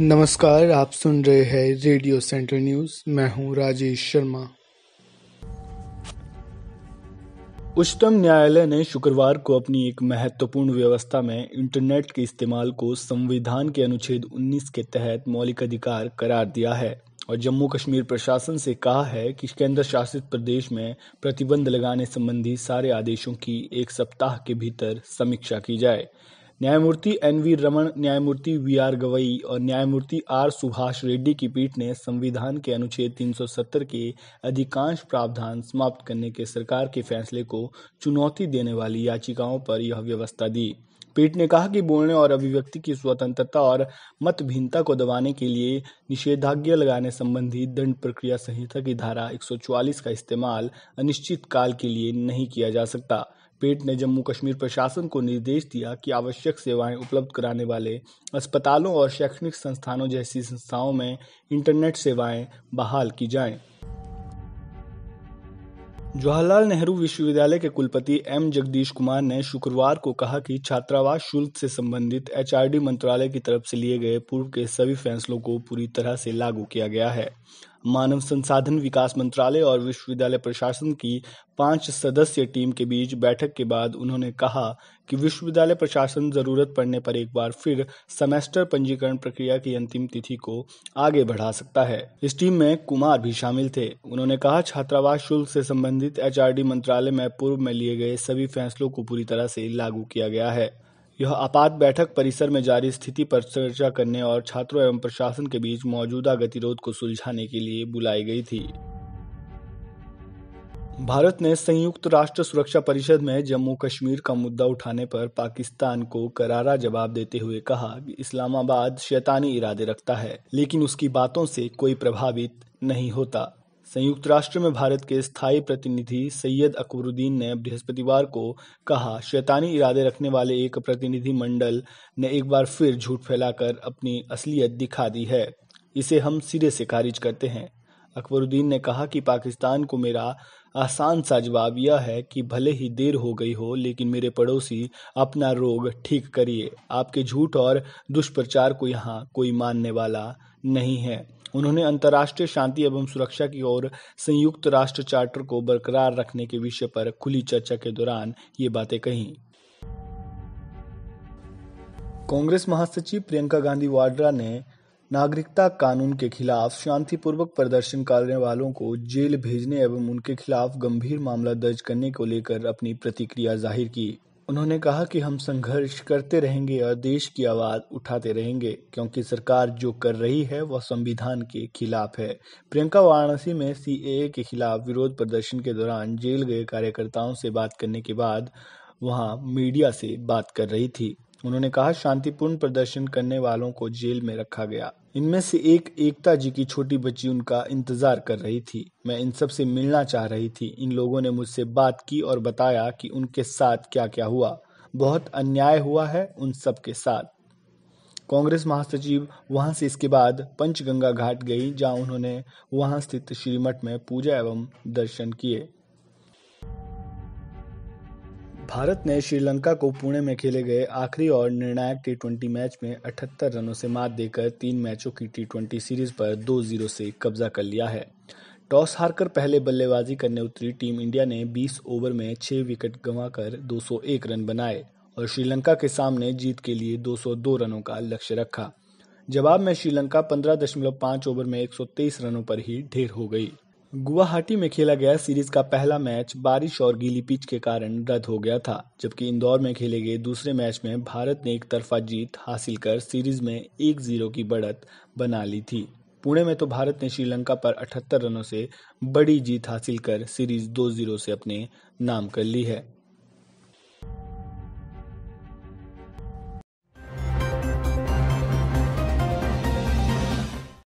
नमस्कार आप सुन रहे हैं रेडियो सेंट्रल न्यूज मैं हूं राजेश शर्मा उच्चतम न्यायालय ने शुक्रवार को अपनी एक महत्वपूर्ण व्यवस्था में इंटरनेट के इस्तेमाल को संविधान के अनुच्छेद 19 के तहत मौलिक अधिकार करार दिया है और जम्मू कश्मीर प्रशासन से कहा है कि केंद्र शासित प्रदेश में प्रतिबंध लगाने संबंधी सारे आदेशों की एक सप्ताह के भीतर समीक्षा की जाए न्यायमूर्ति एन वी रमन न्यायमूर्ति वी आर गवई और न्यायमूर्ति आर सुभाष रेड्डी की पीठ ने संविधान के अनुच्छेद 370 के अधिकांश प्रावधान समाप्त करने के सरकार के फैसले को चुनौती देने वाली याचिकाओं पर यह व्यवस्था दी पीठ ने कहा कि बोलने और अभिव्यक्ति की स्वतंत्रता और मत भिन्नता को दबाने के लिए निषेधाज्ञा लगाने संबंधी दंड प्रक्रिया संहिता की धारा 144 का इस्तेमाल अनिश्चित काल के लिए नहीं किया जा सकता पेट ने जम्मू कश्मीर प्रशासन को निर्देश दिया कि आवश्यक सेवाएं उपलब्ध कराने वाले अस्पतालों और शैक्षणिक संस्थानों जैसी संस्थाओं में इंटरनेट सेवाएं बहाल की जाएं। जवाहरलाल नेहरू विश्वविद्यालय के कुलपति एम जगदीश कुमार ने शुक्रवार को कहा कि छात्रावास शुल्क से संबंधित एचआरडी मंत्रालय की तरफ से लिए गए पूर्व के सभी फैसलों को पूरी तरह से लागू किया गया है मानव संसाधन विकास मंत्रालय और विश्वविद्यालय प्रशासन की पांच सदस्यीय टीम के बीच बैठक के बाद उन्होंने कहा कि विश्वविद्यालय प्रशासन जरूरत पड़ने पर एक बार फिर सेमेस्टर पंजीकरण प्रक्रिया की अंतिम तिथि को आगे बढ़ा सकता है इस टीम में कुमार भी शामिल थे उन्होंने कहा छात्रावास शुल्क से संबंधित एचआरडी मंत्रालय में पूर्व में लिए गए सभी फैसलों को पूरी तरह से लागू किया गया है यह आपात बैठक परिसर में जारी स्थिति पर चर्चा करने और छात्रों एवं प्रशासन के बीच मौजूदा गतिरोध को सुलझाने के लिए बुलाई गई थी भारत ने संयुक्त राष्ट्र सुरक्षा परिषद में जम्मू कश्मीर का मुद्दा उठाने पर पाकिस्तान को करारा जवाब देते हुए कहा कि इस्लामाबाद शैतानी इरादे रखता है लेकिन उसकी बातों से कोई प्रभावित नहीं होता संयुक्त राष्ट्र में भारत के स्थायी प्रतिनिधि सैयद अकबरुद्दीन ने बृहस्पतिवार को कहा शैतानी इरादे रखने वाले एक प्रतिनिधि मंडल ने एक बार फिर झूठ फैलाकर अपनी असलियत दिखा दी है इसे हम सिरे से खारिज करते हैं अकबरुद्दीन ने कहा कि पाकिस्तान को मेरा आसान सा जवाब यह है कि भले ही देर हो गई हो लेकिन मेरे पड़ोसी अपना रोग ठीक करिए आपके झूठ और दुष्प्रचार को यहाँ कोई मानने वाला नहीं है उन्होंने अंतर्राष्ट्रीय शांति एवं सुरक्षा की ओर संयुक्त राष्ट्र चार्टर को बरकरार रखने के विषय पर खुली चर्चा के दौरान ये बातें कही कांग्रेस महासचिव प्रियंका गांधी वाड्रा ने नागरिकता कानून के खिलाफ शांतिपूर्वक प्रदर्शन करने वालों को जेल भेजने एवं उनके खिलाफ गंभीर मामला दर्ज करने को लेकर अपनी प्रतिक्रिया जाहिर की उन्होंने कहा कि हम संघर्ष करते रहेंगे और देश की आवाज उठाते रहेंगे क्योंकि सरकार जो कर रही है वह संविधान के खिलाफ है प्रियंका वाराणसी में सी के खिलाफ विरोध प्रदर्शन के दौरान जेल गए कार्यकर्ताओं से बात करने के बाद वहां मीडिया से बात कर रही थी उन्होंने कहा शांतिपूर्ण प्रदर्शन करने वालों को जेल में रखा गया इनमें से एक एकता जी की छोटी बच्ची उनका इंतजार कर रही थी मैं इन सब से मिलना चाह रही थी इन लोगों ने मुझसे बात की और बताया कि उनके साथ क्या क्या हुआ बहुत अन्याय हुआ है उन सब के साथ कांग्रेस महासचिव वहां से इसके बाद पंचगंगा घाट गई जहां उन्होंने वहां स्थित श्रीमठ में पूजा एवं दर्शन किए भारत ने श्रीलंका को पुणे में खेले गए आखिरी और निर्णायक टी ट्वेंटी मैच में 78 रनों से मात देकर तीन मैचों की टी ट्वेंटी सीरीज पर 2-0 से कब्जा कर लिया है टॉस हारकर पहले बल्लेबाजी करने उतरी टीम इंडिया ने 20 ओवर में 6 विकेट गंवाकर 201 रन बनाए और श्रीलंका के सामने जीत के लिए 202 रनों का लक्ष्य रखा जवाब में श्रीलंका 15.5 ओवर में 123 रनों पर ही ढेर हो गई गुवाहाटी में खेला गया सीरीज का पहला मैच बारिश और गीली पिच के कारण रद्द हो गया था जबकि इंदौर में खेले गए दूसरे मैच में भारत ने एक तरफा जीत हासिल कर सीरीज में एक जीरो की बढ़त बना ली थी पुणे में तो भारत ने श्रीलंका पर 78 रनों से बड़ी जीत हासिल कर सीरीज दो जीरो से अपने नाम कर ली है